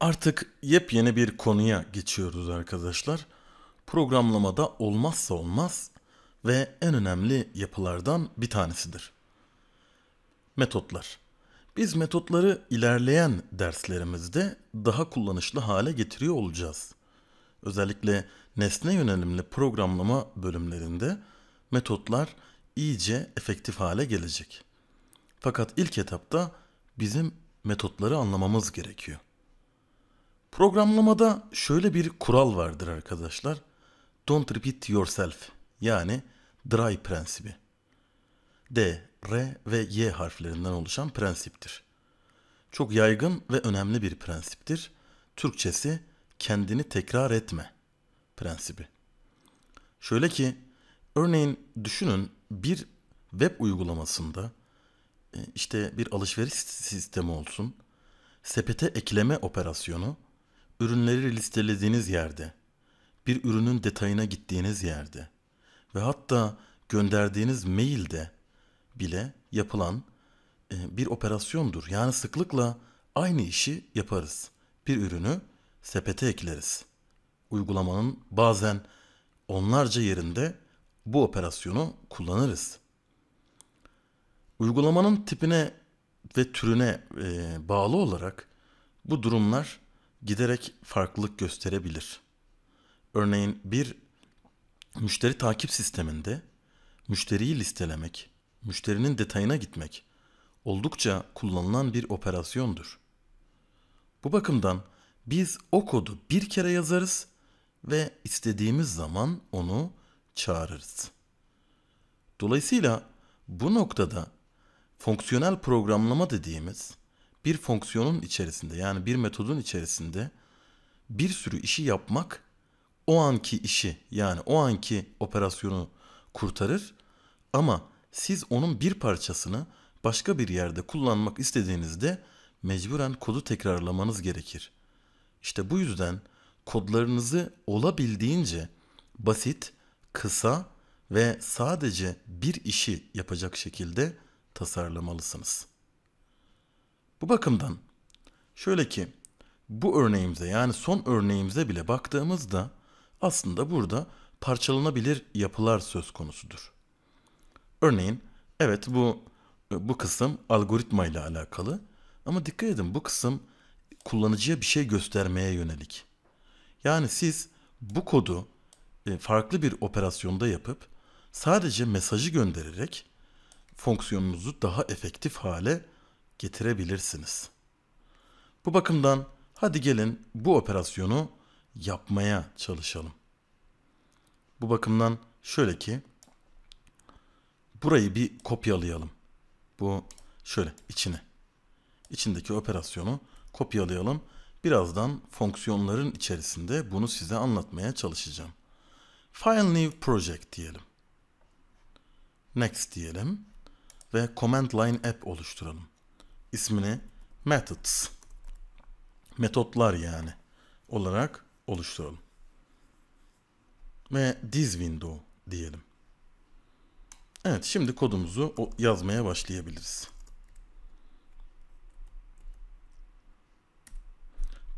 Artık yepyeni bir konuya geçiyoruz arkadaşlar. Programlamada olmazsa olmaz ve en önemli yapılardan bir tanesidir. Metotlar. Biz metotları ilerleyen derslerimizde daha kullanışlı hale getiriyor olacağız. Özellikle nesne yönelimli programlama bölümlerinde metotlar iyice efektif hale gelecek. Fakat ilk etapta bizim metotları anlamamız gerekiyor. Programlamada şöyle bir kural vardır arkadaşlar. Don't repeat yourself yani DRY prensibi. D, R ve Y harflerinden oluşan prensiptir. Çok yaygın ve önemli bir prensiptir. Türkçesi kendini tekrar etme prensibi. Şöyle ki örneğin düşünün bir web uygulamasında e, işte bir alışveriş sistemi olsun, sepete ekleme operasyonu ürünleri listelediğiniz yerde, bir ürünün detayına gittiğiniz yerde ve hatta gönderdiğiniz mailde bile yapılan e, bir operasyondur. Yani sıklıkla aynı işi yaparız. Bir ürünü sepete ekleriz. Uygulamanın bazen onlarca yerinde bu operasyonu kullanırız. Uygulamanın tipine ve türüne e, bağlı olarak bu durumlar giderek farklılık gösterebilir. Örneğin bir müşteri takip sisteminde müşteriyi listelemek, müşterinin detayına gitmek oldukça kullanılan bir operasyondur. Bu bakımdan biz o kodu bir kere yazarız ve istediğimiz zaman onu çağırırız. Dolayısıyla bu noktada fonksiyonel programlama dediğimiz bir fonksiyonun içerisinde yani bir metodun içerisinde bir sürü işi yapmak o anki işi yani o anki operasyonu kurtarır ama siz onun bir parçasını başka bir yerde kullanmak istediğinizde mecburen kodu tekrarlamanız gerekir. İşte bu yüzden kodlarınızı olabildiğince basit, kısa ve sadece bir işi yapacak şekilde tasarlamalısınız.'' Bu bakımdan şöyle ki bu örneğimize yani son örneğimize bile baktığımızda aslında burada parçalanabilir yapılar söz konusudur. Örneğin evet bu bu kısım algoritma ile alakalı ama dikkat edin bu kısım kullanıcıya bir şey göstermeye yönelik. Yani siz bu kodu e, farklı bir operasyonda yapıp sadece mesajı göndererek fonksiyonunuzu daha efektif hale getirebilirsiniz. Bu bakımdan hadi gelin bu operasyonu yapmaya çalışalım. Bu bakımdan şöyle ki burayı bir kopyalayalım. Bu şöyle içine. İçindeki operasyonu kopyalayalım. Birazdan fonksiyonların içerisinde bunu size anlatmaya çalışacağım. File new project diyelim. Next diyelim ve command line app oluşturalım ismini methods metotlar yani olarak oluşturalım. Ve this window diyelim. Evet şimdi kodumuzu yazmaya başlayabiliriz.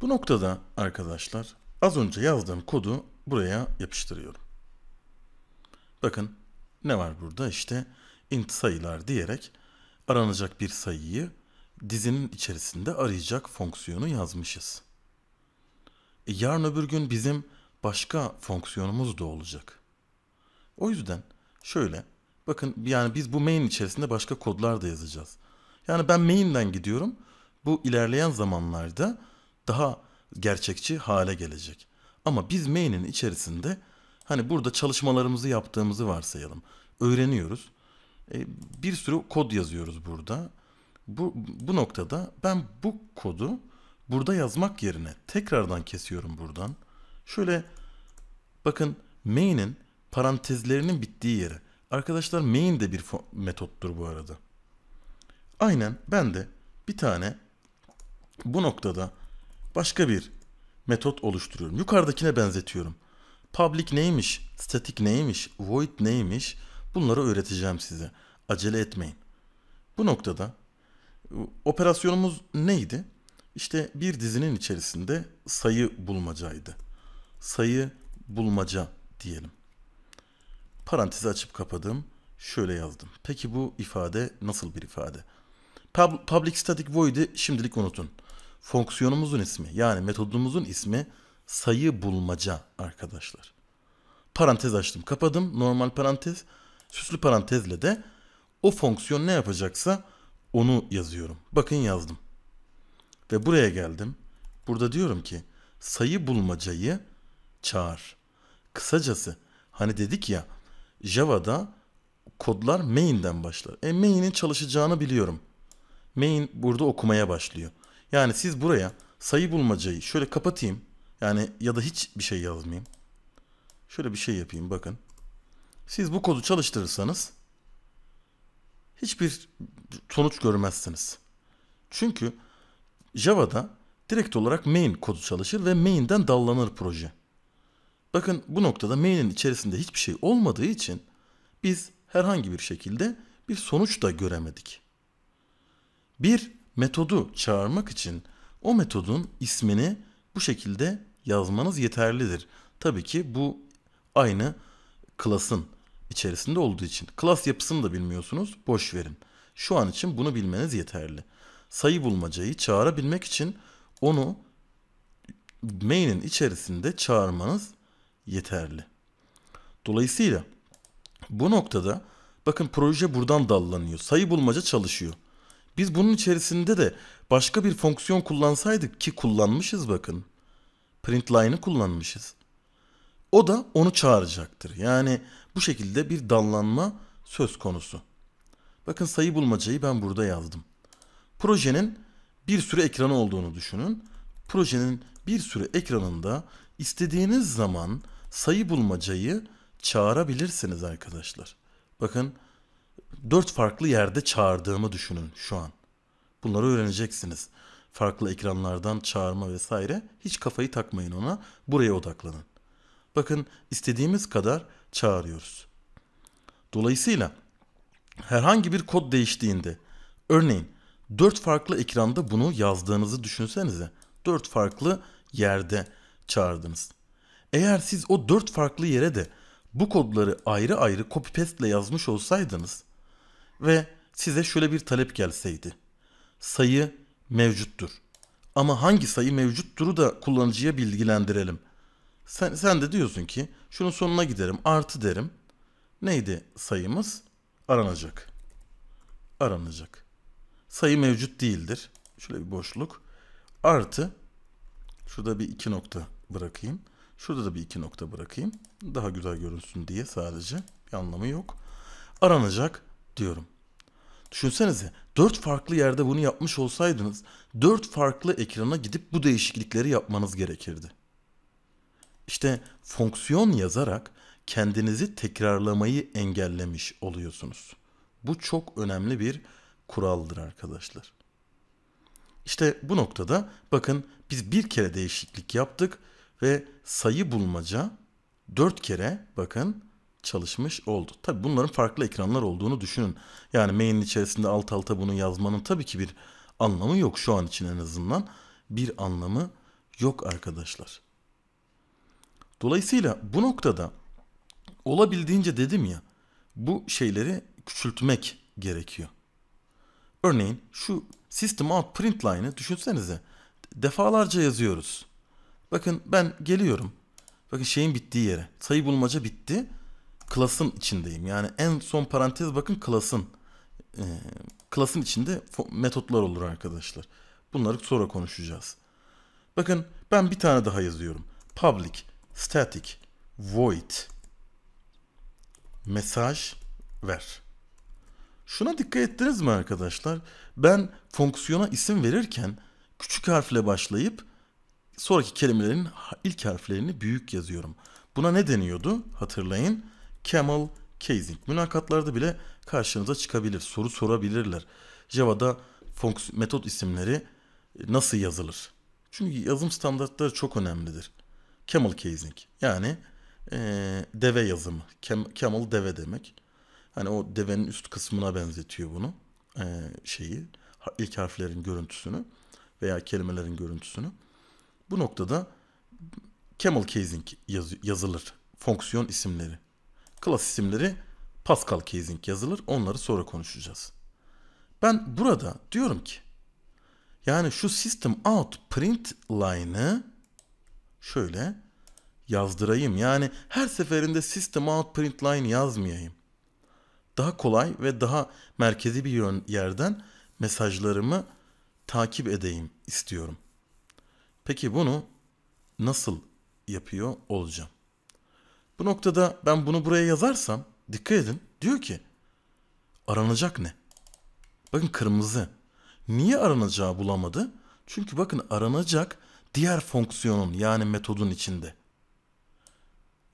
Bu noktada arkadaşlar az önce yazdığım kodu buraya yapıştırıyorum. Bakın ne var burada işte int sayılar diyerek aranacak bir sayıyı dizinin içerisinde arayacak fonksiyonu yazmışız. E yarın öbür gün bizim başka fonksiyonumuz da olacak. O yüzden şöyle bakın yani biz bu main içerisinde başka kodlar da yazacağız. Yani ben main'den gidiyorum. Bu ilerleyen zamanlarda daha gerçekçi hale gelecek. Ama biz main'in içerisinde hani burada çalışmalarımızı yaptığımızı varsayalım. Öğreniyoruz. E, bir sürü kod yazıyoruz burada. Bu, bu noktada ben bu kodu burada yazmak yerine tekrardan kesiyorum buradan. Şöyle bakın main'in parantezlerinin bittiği yere. Arkadaşlar main de bir metottur bu arada. Aynen ben de bir tane bu noktada başka bir metot oluşturuyorum. Yukarıdakine benzetiyorum. Public neymiş, static neymiş, void neymiş bunları öğreteceğim size. Acele etmeyin. Bu noktada Operasyonumuz neydi? İşte bir dizinin içerisinde sayı bulmacaydı. Sayı bulmaca diyelim. Parantezi açıp kapadım. Şöyle yazdım. Peki bu ifade nasıl bir ifade? Pub public static void'i şimdilik unutun. Fonksiyonumuzun ismi yani metodumuzun ismi sayı bulmaca arkadaşlar. Parantez açtım kapadım. Normal parantez. Süslü parantezle de o fonksiyon ne yapacaksa onu yazıyorum. Bakın yazdım. Ve buraya geldim. Burada diyorum ki sayı bulmacayı çağır. Kısacası hani dedik ya Java'da kodlar main'den başlar. E main'in çalışacağını biliyorum. Main burada okumaya başlıyor. Yani siz buraya sayı bulmacayı şöyle kapatayım. Yani ya da hiç bir şey yazmayayım. Şöyle bir şey yapayım bakın. Siz bu kodu çalıştırırsanız hiçbir sonuç görmezsiniz. Çünkü Java'da direkt olarak main kodu çalışır ve main'den dallanır proje. Bakın bu noktada main'in içerisinde hiçbir şey olmadığı için biz herhangi bir şekilde bir sonuç da göremedik. Bir metodu çağırmak için o metodun ismini bu şekilde yazmanız yeterlidir. Tabii ki bu aynı klasın içerisinde olduğu için. Klas yapısını da bilmiyorsunuz. Boş verin. Şu an için bunu bilmeniz yeterli. Sayı bulmacayı çağırabilmek için onu main'in içerisinde çağırmanız yeterli. Dolayısıyla bu noktada bakın proje buradan dallanıyor. Sayı bulmaca çalışıyor. Biz bunun içerisinde de başka bir fonksiyon kullansaydık ki kullanmışız bakın. Print line'ı kullanmışız. O da onu çağıracaktır. Yani bu şekilde bir dallanma söz konusu. Bakın sayı bulmacayı ben burada yazdım. Projenin bir sürü ekranı olduğunu düşünün. Projenin bir sürü ekranında istediğiniz zaman sayı bulmacayı çağırabilirsiniz arkadaşlar. Bakın dört farklı yerde çağırdığımı düşünün şu an. Bunları öğreneceksiniz. Farklı ekranlardan çağırma vesaire. Hiç kafayı takmayın ona. Buraya odaklanın. Bakın istediğimiz kadar çağırıyoruz. Dolayısıyla herhangi bir kod değiştiğinde örneğin 4 farklı ekranda bunu yazdığınızı düşünsenize. 4 farklı yerde çağırdınız. Eğer siz o 4 farklı yere de bu kodları ayrı ayrı copy paste ile yazmış olsaydınız ve size şöyle bir talep gelseydi. Sayı mevcuttur. Ama hangi sayı mevcutturu da kullanıcıya bilgilendirelim. Sen, sen de diyorsun ki şunun sonuna giderim artı derim. Neydi sayımız? Aranacak. Aranacak. Sayı mevcut değildir. Şöyle bir boşluk. Artı. Şurada bir iki nokta bırakayım. Şurada da bir iki nokta bırakayım. Daha güzel görünsün diye sadece. Bir anlamı yok. Aranacak diyorum. Düşünsenize dört farklı yerde bunu yapmış olsaydınız dört farklı ekrana gidip bu değişiklikleri yapmanız gerekirdi. İşte fonksiyon yazarak kendinizi tekrarlamayı engellemiş oluyorsunuz. Bu çok önemli bir kuraldır arkadaşlar. İşte bu noktada bakın biz bir kere değişiklik yaptık ve sayı bulmaca dört kere bakın çalışmış oldu. Tabi bunların farklı ekranlar olduğunu düşünün. Yani mailin içerisinde alt alta bunu yazmanın tabii ki bir anlamı yok şu an için en azından. Bir anlamı yok arkadaşlar. Dolayısıyla bu noktada olabildiğince dedim ya bu şeyleri küçültmek gerekiyor. Örneğin şu system out print line'ı düşünsenize defalarca yazıyoruz. Bakın ben geliyorum. Bakın şeyin bittiği yere. Sayı bulmaca bitti. Class'ın içindeyim. Yani en son parantez bakın class'ın. E, class'ın içinde metotlar olur arkadaşlar. Bunları sonra konuşacağız. Bakın ben bir tane daha yazıyorum. Public static void mesaj ver. Şuna dikkat ettiniz mi arkadaşlar? Ben fonksiyona isim verirken küçük harfle başlayıp sonraki kelimelerin ilk harflerini büyük yazıyorum. Buna ne deniyordu? Hatırlayın. Camel casing. Mülakatlarda bile karşınıza çıkabilir. Soru sorabilirler. Java'da metot isimleri nasıl yazılır? Çünkü yazım standartları çok önemlidir. Camel casing yani e, deve yazımı. Cam, camel deve demek. Hani o devenin üst kısmına benzetiyor bunu. E, şeyi ilk harflerin görüntüsünü veya kelimelerin görüntüsünü. Bu noktada camel casing yaz, yazılır. Fonksiyon isimleri. Klas isimleri Pascal casing yazılır. Onları sonra konuşacağız. Ben burada diyorum ki yani şu system out print line'ı şöyle yazdırayım. Yani her seferinde system out print line yazmayayım. Daha kolay ve daha merkezi bir yön, yerden mesajlarımı takip edeyim istiyorum. Peki bunu nasıl yapıyor olacağım? Bu noktada ben bunu buraya yazarsam dikkat edin diyor ki aranacak ne? Bakın kırmızı. Niye aranacağı bulamadı? Çünkü bakın aranacak diğer fonksiyonun yani metodun içinde.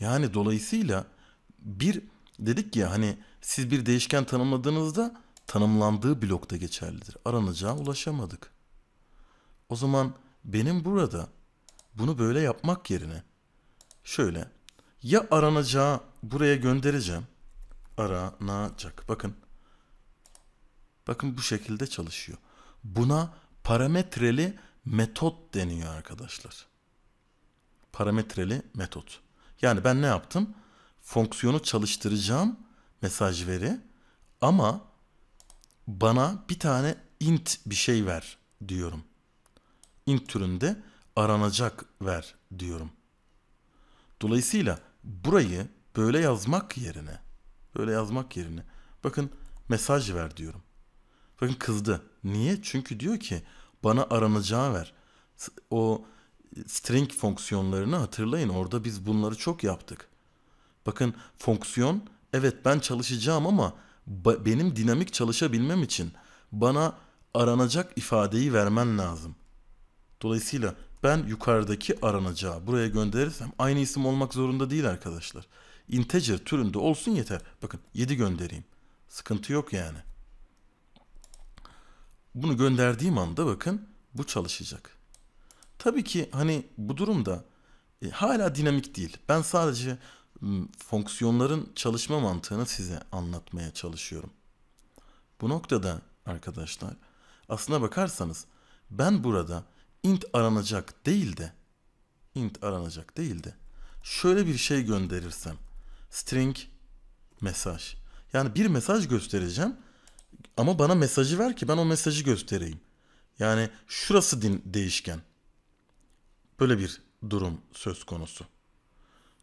Yani dolayısıyla bir dedik ya hani siz bir değişken tanımladığınızda tanımlandığı blokta geçerlidir. aranacağı ulaşamadık. O zaman benim burada bunu böyle yapmak yerine şöyle ya aranacağı buraya göndereceğim. Aranacak. Bakın. Bakın bu şekilde çalışıyor. Buna parametreli metot deniyor arkadaşlar. Parametreli metot. Yani ben ne yaptım? Fonksiyonu çalıştıracağım mesaj veri ama bana bir tane int bir şey ver diyorum. Int türünde aranacak ver diyorum. Dolayısıyla burayı böyle yazmak yerine böyle yazmak yerine bakın mesaj ver diyorum. Bakın kızdı. Niye? Çünkü diyor ki bana aranacağı ver. O string fonksiyonlarını hatırlayın orada biz bunları çok yaptık. Bakın fonksiyon evet ben çalışacağım ama benim dinamik çalışabilmem için bana aranacak ifadeyi vermen lazım. Dolayısıyla ben yukarıdaki aranacağı buraya gönderirsem aynı isim olmak zorunda değil arkadaşlar. Integer türünde olsun yeter. Bakın 7 göndereyim. Sıkıntı yok yani. Bunu gönderdiğim anda bakın bu çalışacak. Tabii ki hani bu durumda e, hala dinamik değil. Ben sadece m, fonksiyonların çalışma mantığını size anlatmaya çalışıyorum. Bu noktada arkadaşlar aslına bakarsanız ben burada int aranacak değil de int aranacak değil de şöyle bir şey gönderirsem string mesaj yani bir mesaj göstereceğim ama bana mesajı ver ki ben o mesajı göstereyim. Yani şurası din değişken. Böyle bir durum söz konusu.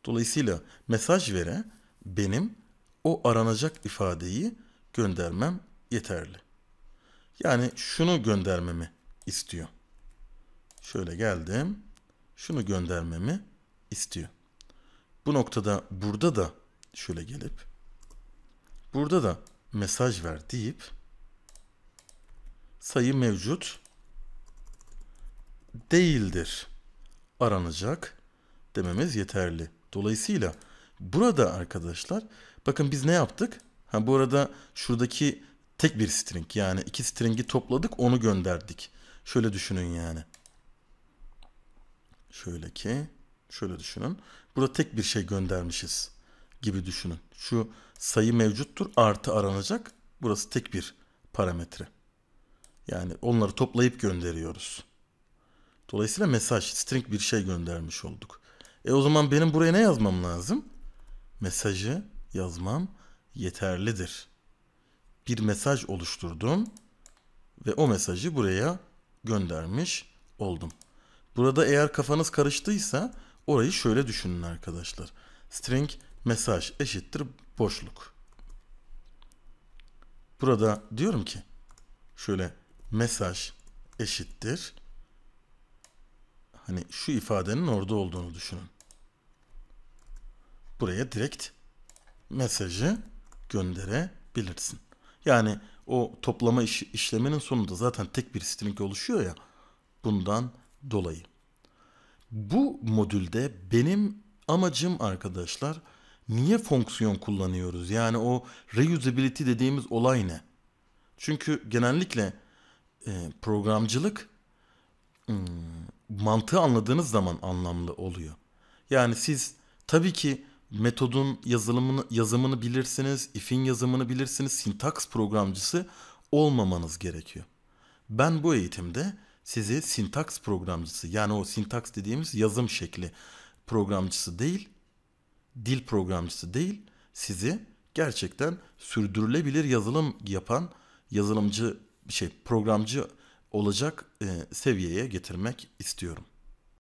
Dolayısıyla mesaj vere benim o aranacak ifadeyi göndermem yeterli. Yani şunu göndermemi istiyor. Şöyle geldim. Şunu göndermemi istiyor. Bu noktada burada da şöyle gelip burada da mesaj ver deyip sayı mevcut değildir aranacak dememiz yeterli. Dolayısıyla burada arkadaşlar bakın biz ne yaptık? Ha bu arada şuradaki tek bir string yani iki stringi topladık onu gönderdik. Şöyle düşünün yani. Şöyle ki şöyle düşünün. Burada tek bir şey göndermişiz gibi düşünün. Şu sayı mevcuttur artı aranacak. Burası tek bir parametre. Yani onları toplayıp gönderiyoruz. Dolayısıyla mesaj string bir şey göndermiş olduk. E o zaman benim buraya ne yazmam lazım? Mesajı yazmam yeterlidir. Bir mesaj oluşturdum ve o mesajı buraya göndermiş oldum. Burada eğer kafanız karıştıysa orayı şöyle düşünün arkadaşlar. String mesaj eşittir boşluk. Burada diyorum ki şöyle mesaj eşittir hani şu ifadenin orada olduğunu düşünün. Buraya direkt mesajı gönderebilirsin. Yani o toplama iş, işleminin sonunda zaten tek bir string oluşuyor ya bundan dolayı. Bu modülde benim amacım arkadaşlar niye fonksiyon kullanıyoruz? Yani o reusability dediğimiz olay ne? Çünkü genellikle e, programcılık e, mantığı anladığınız zaman anlamlı oluyor. Yani siz tabii ki metodun yazılımını yazımını bilirsiniz, if'in yazımını bilirsiniz, sintaks programcısı olmamanız gerekiyor. Ben bu eğitimde sizi sintaks programcısı yani o sintaks dediğimiz yazım şekli programcısı değil, dil programcısı değil, sizi gerçekten sürdürülebilir yazılım yapan yazılımcı şey programcı olacak e, seviyeye getirmek istiyorum.